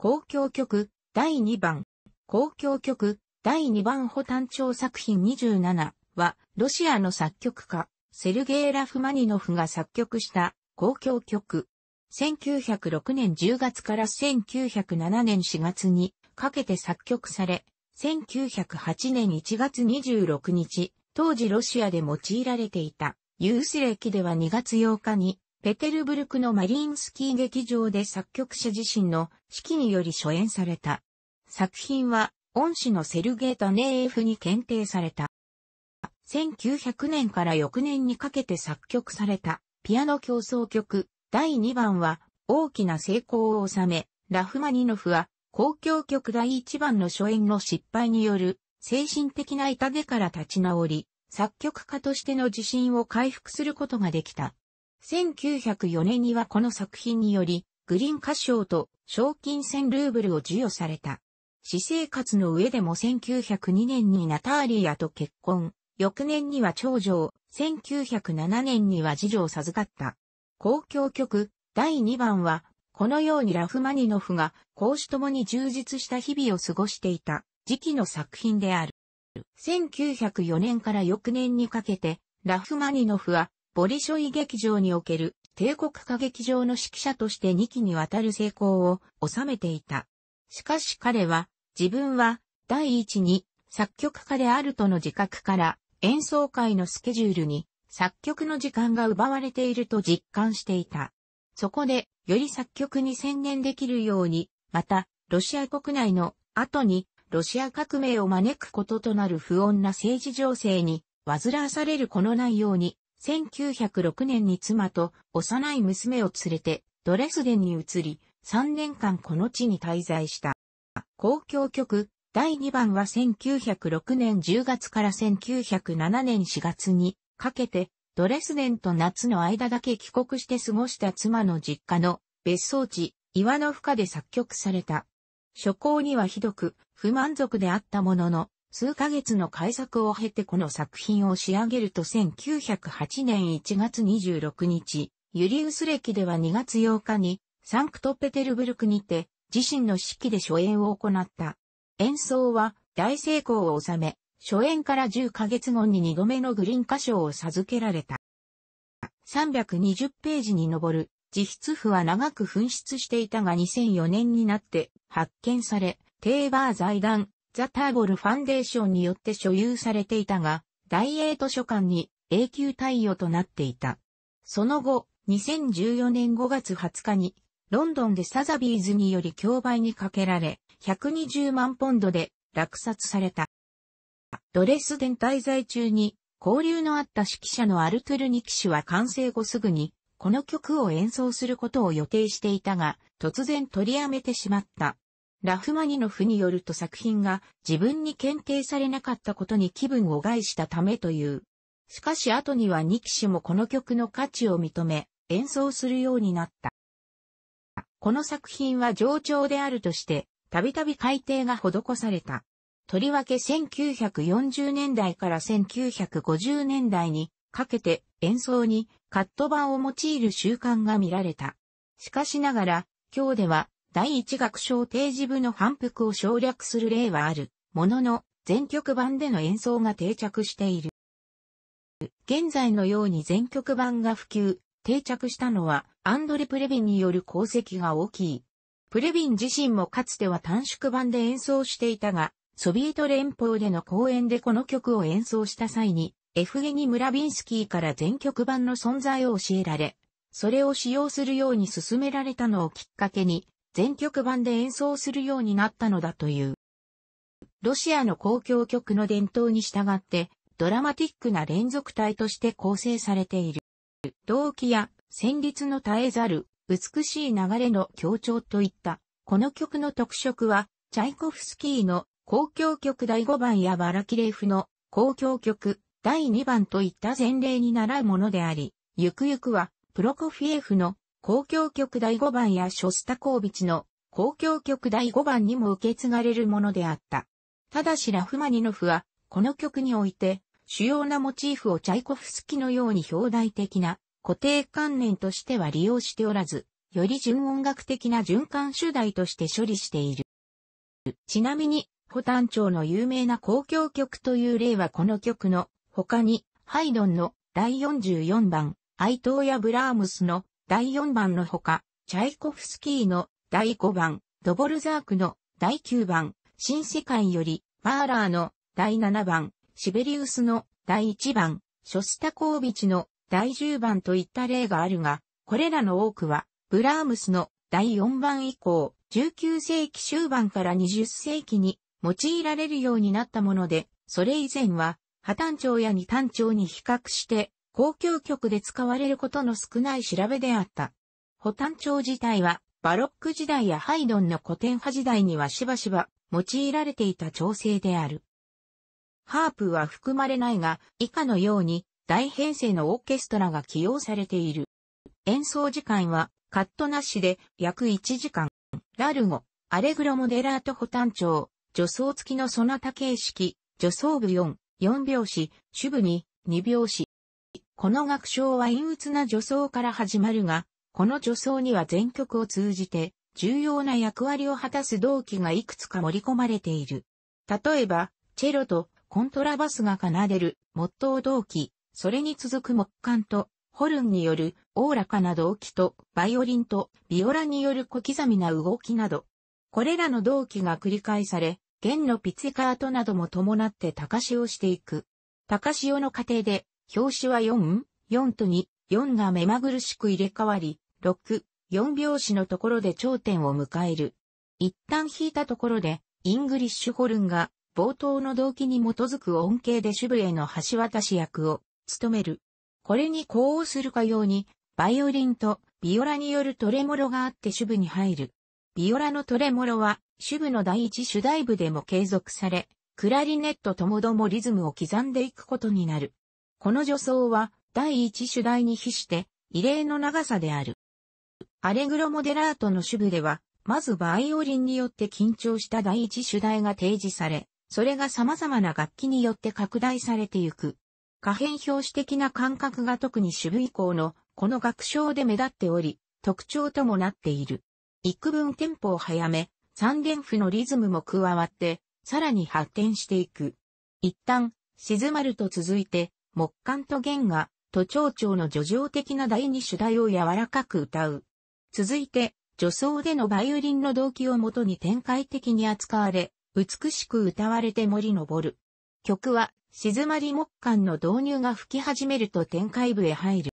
公共曲第2番、公共曲第2番補単調作品27は、ロシアの作曲家、セルゲイ・ラフマニノフが作曲した公共曲。1906年10月から1907年4月にかけて作曲され、1908年1月26日、当時ロシアで用いられていた、ユース歴では2月8日にペテルブルクのマリンスキー劇場で作曲者自身の指揮により初演された。作品は、恩師のセルゲータネーエフに検定された。1900年から翌年にかけて作曲された、ピアノ競争曲、第2番は、大きな成功を収め、ラフマニノフは、公共曲第1番の初演の失敗による、精神的な痛手から立ち直り、作曲家としての自信を回復することができた。1904年にはこの作品により、グリーン歌唱と賞金1000ルーブルを授与された。私生活の上でも1902年にナターリアと結婚、翌年には長女を、1907年には次女を授かった。公共曲、第2番は、このようにラフマニノフが、公私ともに充実した日々を過ごしていた、時期の作品である。1904年から翌年にかけて、ラフマニノフは、ボリショイ劇場における帝国歌劇場の指揮者として2期にわたる成功を収めていた。しかし彼は、自分は第一に作曲家であるとの自覚から演奏会のスケジュールに作曲の時間が奪われていると実感していた。そこで、より作曲に専念できるように、また、ロシア国内の後に、ロシア革命を招くこととなる不穏な政治情勢に、煩わされるこの内容に、1906年に妻と幼い娘を連れてドレスデンに移り、3年間この地に滞在した。公共曲第2番は1906年10月から1907年4月にかけてドレスデンと夏の間だけ帰国して過ごした妻の実家の別荘地岩の深で作曲された。初行にはひどく不満足であったものの数ヶ月の改作を経てこの作品を仕上げると1908年1月26日、ユリウス歴では2月8日に、サンクトペテルブルクにて、自身の指揮で初演を行った。演奏は大成功を収め、初演から10ヶ月後に2度目のグリーン歌唱を授けられた。320ページに上る、自筆譜は長く紛失していたが2004年になって発見され、テーバー財団ザ・ターボルファンデーションによって所有されていたが、大英図書館に永久貸与となっていた。その後、2014年5月20日に、ロンドンでサザビーズにより競売にかけられ、120万ポンドで落札された。ドレスデン滞在中に、交流のあった指揮者のアルトゥルニ騎士は完成後すぐに、この曲を演奏することを予定していたが、突然取りやめてしまった。ラフマニノフによると作品が自分に検定されなかったことに気分を害したためという。しかし後にはニキシもこの曲の価値を認め、演奏するようになった。この作品は上調であるとして、たびたび改訂が施された。とりわけ1940年代から1950年代にかけて演奏にカット版を用いる習慣が見られた。しかしながら、今日では第一楽章提示部の反復を省略する例はある、ものの、全曲版での演奏が定着している。現在のように全曲版が普及、定着したのは、アンドレ・プレビンによる功績が大きい。プレビン自身もかつては短縮版で演奏していたが、ソビエト連邦での公演でこの曲を演奏した際に、エフゲニ・ムラビンスキーから全曲版の存在を教えられ、それを使用するように勧められたのをきっかけに、全曲版で演奏するようになったのだという。ロシアの公共曲の伝統に従って、ドラマティックな連続体として構成されている。動機や旋律の絶えざる美しい流れの強調といった、この曲の特色は、チャイコフスキーの公共曲第5番やバラキレーフの公共曲第2番といった前例にならうものであり、ゆくゆくはプロコフィエフの公共曲第5番やショスタコービチの公共曲第5番にも受け継がれるものであった。ただしラフマニノフは、この曲において、主要なモチーフをチャイコフスキのように表題的な固定観念としては利用しておらず、より純音楽的な循環主題として処理している。ちなみに、ホタン町の有名な公共曲という例はこの曲の他に、ハイドンの第44番、哀悼やブラームスの第4番のほか、チャイコフスキーの第5番、ドボルザークの第9番、新世界より、バーラーの第7番、シベリウスの第1番、ショスタコービチの第10番といった例があるが、これらの多くは、ブラームスの第4番以降、19世紀終盤から20世紀に用いられるようになったもので、それ以前は、破綻調や二単調に比較して交響曲で使われることの少ない調べであった。保丹調自体は、バロック時代やハイドンの古典派時代にはしばしば用いられていた調整である。ハープは含まれないが、以下のように大編成のオーケストラが起用されている。演奏時間はカットなしで約1時間。ラルゴ、アレグロモデラート補丹調、助走付きのソナタ形式、助走部4、4拍子、主部2、2拍子、この楽章は陰鬱な女装から始まるが、この女装には全曲を通じて、重要な役割を果たす動機がいくつか盛り込まれている。例えば、チェロとコントラバスが奏でる、モットー動機、それに続く木管と、ホルンによる、おおらかな動機と、バイオリンと、ビオラによる小刻みな動きなど、これらの動機が繰り返され、弦のピツィカートなども伴って高潮していく。高潮の過程で、表紙は4、4と2、4が目まぐるしく入れ替わり、6、4拍子のところで頂点を迎える。一旦弾いたところで、イングリッシュホルンが冒頭の動機に基づく音形で主部への橋渡し役を務める。これに呼応するかように、バイオリンとビオラによるトレモロがあって主部に入る。ビオラのトレモロは主部の第一主題部でも継続され、クラリネットともどもリズムを刻んでいくことになる。この助走は第一主題に比して異例の長さである。アレグロモデラートの主部では、まずバイオリンによって緊張した第一主題が提示され、それが様々な楽器によって拡大されていく。可変表紙的な感覚が特に主部以降のこの楽章で目立っており、特徴ともなっている。幾分テンポを早め、三連符のリズムも加わって、さらに発展していく。一旦、静まると続いて、木管と弦が、都庁長の叙情的な第二主題を柔らかく歌う。続いて、女装でのバイオリンの動機をもとに展開的に扱われ、美しく歌われて森登る。曲は、静まり木管の導入が吹き始めると展開部へ入る。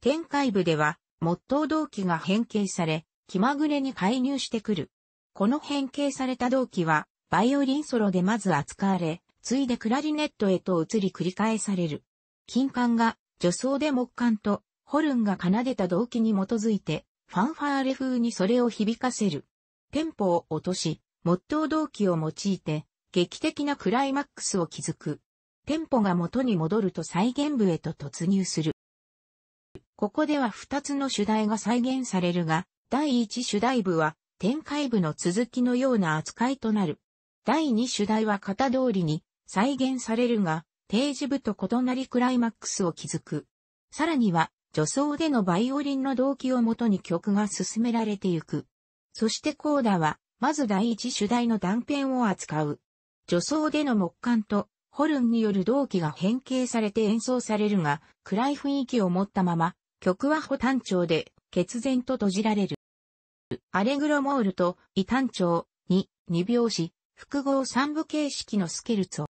展開部では、モットー動機が変形され、気まぐれに介入してくる。この変形された動機は、バイオリンソロでまず扱われ、次いでクラリネットへと移り繰り返される。金管が女装で木管とホルンが奏でた動機に基づいて、ファンファーレ風にそれを響かせる。テンポを落とし、モットー動機を用いて、劇的なクライマックスを築く。テンポが元に戻ると再現部へと突入する。ここでは2つの主題が再現されるが、第1主題部は展開部の続きのような扱いとなる。第二主題は型通りに再現されるが、定時部と異なりクライマックスを築く。さらには、助走でのバイオリンの動機をもとに曲が進められてゆく。そしてコーダは、まず第一主題の断片を扱う。助走での木管とホルンによる動機が変形されて演奏されるが、暗い雰囲気を持ったまま、曲は補単調で、決然と閉じられる。アレグロモールと異単調に2拍子、複合三部形式のスケルツォ。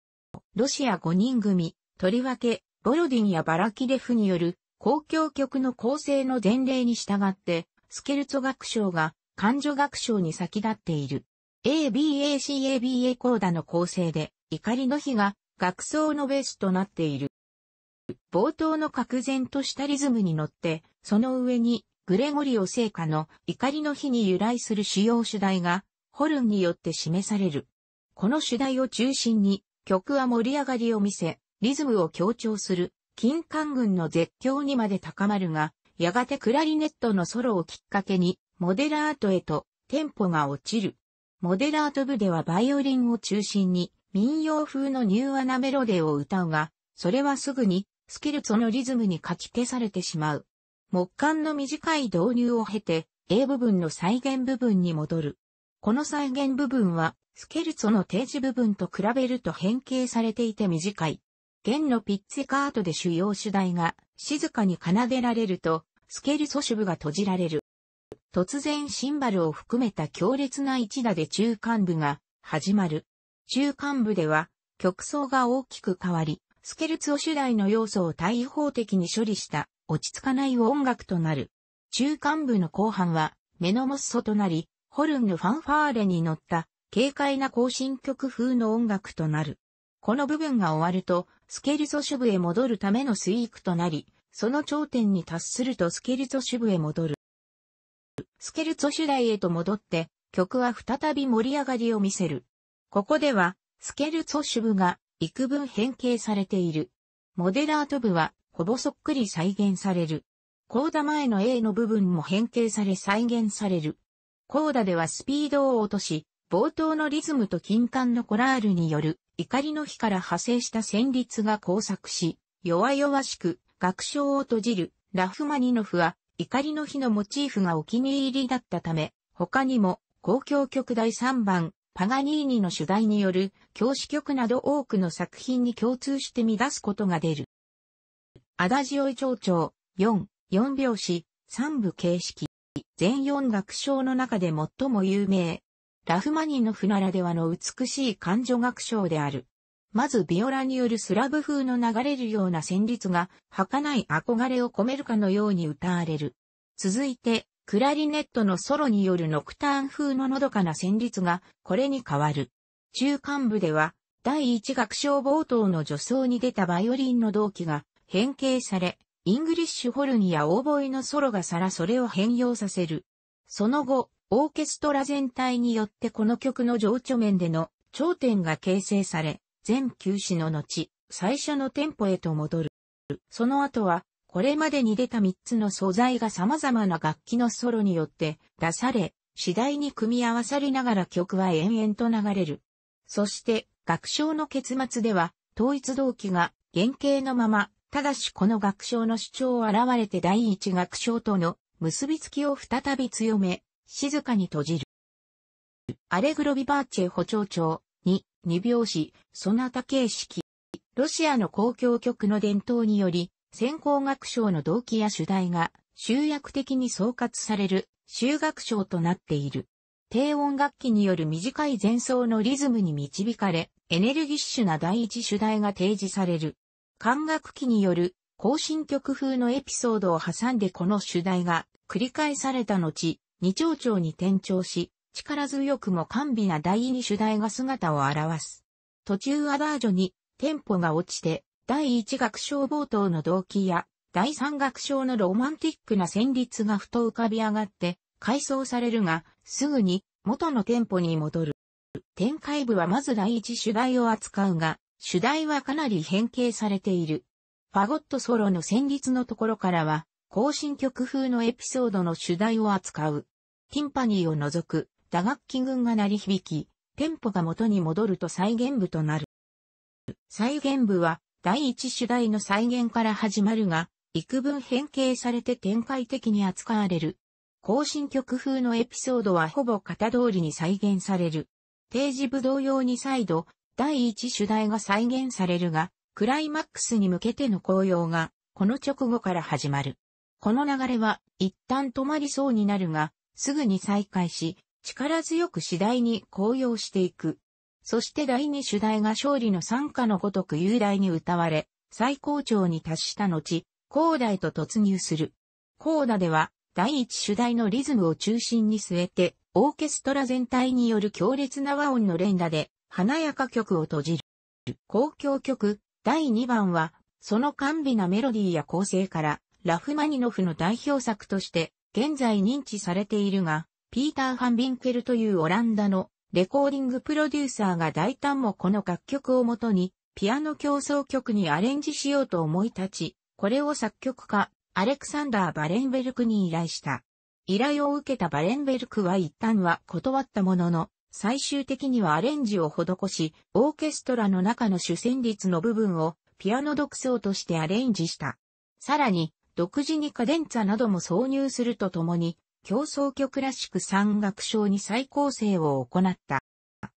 ロシア5人組、とりわけ、ボロディンやバラキレフによる公共局の構成の前例に従って、スケルツォ学章が感情学章に先立っている。ABACABA コーダの構成で、怒りの日が学奏のベースとなっている。冒頭の格然としたリズムに乗って、その上にグレゴリオ聖歌の怒りの日に由来する主要主題がホルンによって示される。この主題を中心に曲は盛り上がりを見せ、リズムを強調する、金管群の絶叫にまで高まるが、やがてクラリネットのソロをきっかけに、モデラートへと、テンポが落ちる。モデラート部ではバイオリンを中心に、民謡風のニューアナメロデーを歌うが、それはすぐに、スキルツのリズムに書き消されてしまう。木管の短い導入を経て、A 部分の再現部分に戻る。この再現部分は、スケルツォの提示部分と比べると変形されていて短い。弦のピッツェカートで主要主題が静かに奏でられると、スケルツォ主部が閉じられる。突然シンバルを含めた強烈な一打で中間部が始まる。中間部では曲奏が大きく変わり、スケルツォ主題の要素を対法的に処理した落ち着かない音楽となる。中間部の後半はメノモッソとなり、ホルンのファンファーレに乗った軽快な行進曲風の音楽となる。この部分が終わると、スケルツュ部へ戻るためのスイークとなり、その頂点に達するとスケルツュ部へ戻る。スケルツ主題へと戻って、曲は再び盛り上がりを見せる。ここでは、スケルツュ部が幾分変形されている。モデラート部は、ほぼそっくり再現される。コーダ前の A の部分も変形され再現される。コーダではスピードを落とし、冒頭のリズムと金管のコラールによる怒りの日から派生した旋律が交錯し、弱々しく楽章を閉じるラフマニノフは怒りの日のモチーフがお気に入りだったため、他にも公共曲第3番パガニーニの主題による教師曲など多くの作品に共通して見出すことが出る。アダジオイ長調4、4拍子、3部形式、全4楽章の中で最も有名、ラフマニノフならではの美しい感情学章である。まずビオラによるスラブ風の流れるような旋律が儚い憧れを込めるかのように歌われる。続いて、クラリネットのソロによるノクターン風ののどかな旋律がこれに変わる。中間部では、第一楽章冒頭の助走に出たバイオリンの動機が変形され、イングリッシュホルンやオーボイのソロがさらそれを変容させる。その後、オーケストラ全体によってこの曲の情緒面での頂点が形成され、全休止の後、最初のテンポへと戻る。その後は、これまでに出た3つの素材が様々な楽器のソロによって出され、次第に組み合わさりながら曲は延々と流れる。そして、楽章の結末では、統一動機が原型のまま、ただしこの楽章の主張を現れて第一楽章との結びつきを再び強め、静かに閉じる。アレグロビバーチェ補聴長、に、二拍子、そなた形式。ロシアの公共局の伝統により、専攻学賞の動機や主題が集約的に総括される修学賞となっている。低音楽器による短い前奏のリズムに導かれ、エネルギッシュな第一主題が提示される。管楽器による行進曲風のエピソードを挟んでこの主題が繰り返された後、二丁町に転調し、力強くも甘美な第二主題が姿を現す。途中アダージョに、テンポが落ちて、第一楽章冒頭の動機や、第三楽章のロマンティックな旋律がふと浮かび上がって、回想されるが、すぐに、元のテンポに戻る。展開部はまず第一主題を扱うが、主題はかなり変形されている。ファゴットソロの旋律のところからは、行進曲風のエピソードの主題を扱う。ティンパニーを除く打楽器群が鳴り響き、テンポが元に戻ると再現部となる。再現部は第一主題の再現から始まるが、幾分変形されて展開的に扱われる。更新曲風のエピソードはほぼ型通りに再現される。定時部同様に再度、第一主題が再現されるが、クライマックスに向けての紅葉が、この直後から始まる。この流れは、一旦止まりそうになるが、すぐに再開し、力強く次第に高揚していく。そして第二主題が勝利の参加のごとく雄大に歌われ、最高潮に達した後、高台と突入する。高ダでは、第一主題のリズムを中心に据えて、オーケストラ全体による強烈な和音の連打で、華やか曲を閉じる。公共曲、第2番は、その甘美なメロディーや構成から、ラフマニノフの代表作として、現在認知されているが、ピーター・ハン・ビンケルというオランダのレコーディングプロデューサーが大胆もこの楽曲をもとに、ピアノ競争曲にアレンジしようと思い立ち、これを作曲家、アレクサンダー・バレンベルクに依頼した。依頼を受けたバレンベルクは一旦は断ったものの、最終的にはアレンジを施し、オーケストラの中の主旋律の部分をピアノ独奏としてアレンジした。さらに、独自にカデンツァなども挿入するとともに、競争曲らしく三楽章に再構成を行った。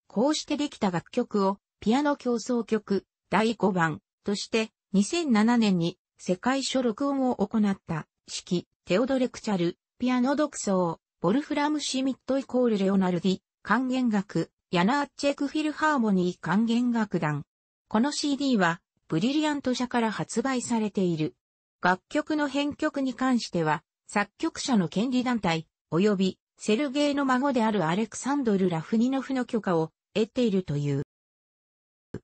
こうしてできた楽曲をピアノ競争曲第5番として2007年に世界初録音を行った式テオドレクチャルピアノ独奏ボルフラム・シミットイコール・レオナルディ管弦楽ヤナーチェクフィルハーモニー管弦楽団この CD はブリリアント社から発売されている。楽曲の編曲に関しては、作曲者の権利団体、及びセルゲイの孫であるアレクサンドル・ラフニノフの許可を得ているという。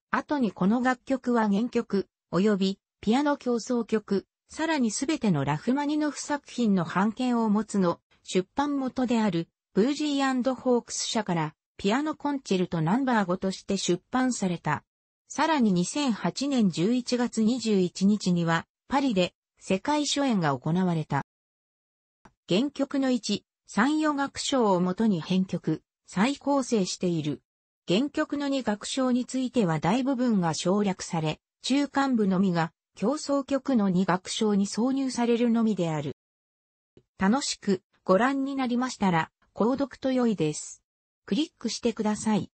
後にこの楽曲は原曲、及びピアノ競争曲、さらにすべてのラフマニノフ作品の版権を持つの出版元であるブージーホークス社からピアノコンチェルトナンバー5として出版された。さらに2008年11月21日にはパリで世界初演が行われた。原曲の1、3 4楽章をもとに編曲、再構成している。原曲の2楽章については大部分が省略され、中間部のみが競争曲の2楽章に挿入されるのみである。楽しくご覧になりましたら、購読と良いです。クリックしてください。